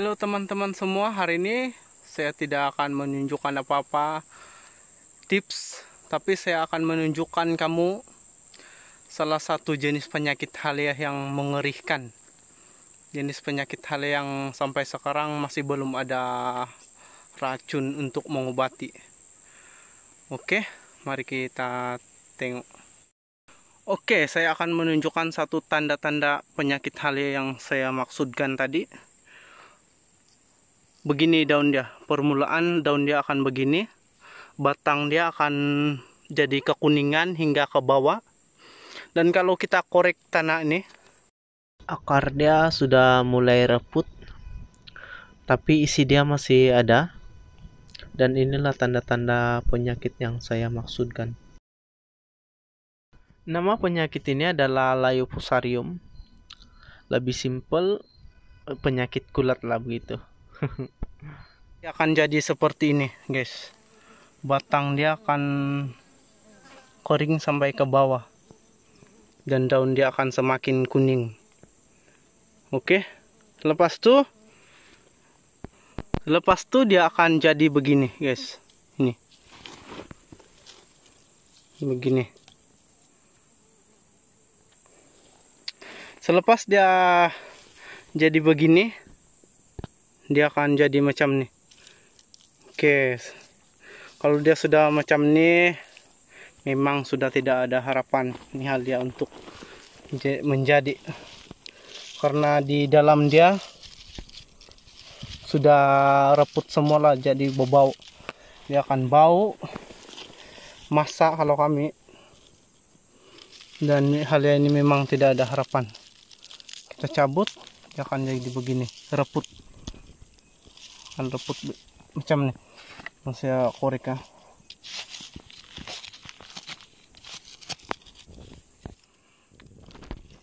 Halo teman-teman semua, hari ini saya tidak akan menunjukkan apa-apa tips, tapi saya akan menunjukkan kamu salah satu jenis penyakit halia yang mengerikan. Jenis penyakit halia yang sampai sekarang masih belum ada racun untuk mengobati. Oke, mari kita tengok. Oke, saya akan menunjukkan satu tanda-tanda penyakit halia yang saya maksudkan tadi begini daun dia permulaan daun dia akan begini batang dia akan jadi kekuningan hingga ke bawah dan kalau kita korek tanah ini akar dia sudah mulai reput tapi isi dia masih ada dan inilah tanda-tanda penyakit yang saya maksudkan nama penyakit ini adalah layu fusarium lebih simpel penyakit kulat lah begitu dia akan jadi seperti ini guys batang dia akan kering sampai ke bawah dan daun dia akan semakin kuning oke lepas tu, lepas tu dia akan jadi begini guys ini begini selepas dia jadi begini dia akan jadi macam nih oke kalau dia sudah macam nih memang sudah tidak ada harapan nih hal dia untuk menjadi karena di dalam dia sudah reput semua lah jadi bau. dia akan bau masak kalau kami dan hal ini memang tidak ada harapan kita cabut dia akan jadi begini reput akan reput macam nih masih korek kan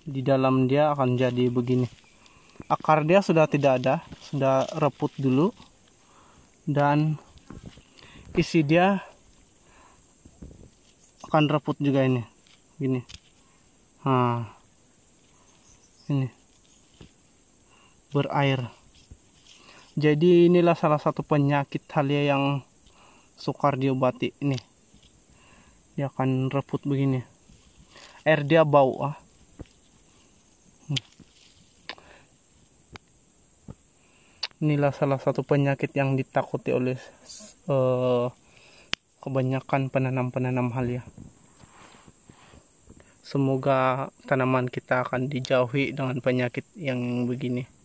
di dalam dia akan jadi begini akar dia sudah tidak ada sudah reput dulu dan isi dia akan reput juga ini gini nah ini berair jadi inilah salah satu penyakit halia yang sukar diobati ini. dia akan reput begini air dia bau ah hmm. inilah salah satu penyakit yang ditakuti oleh uh, kebanyakan penanam-penanam halia semoga tanaman kita akan dijauhi dengan penyakit yang begini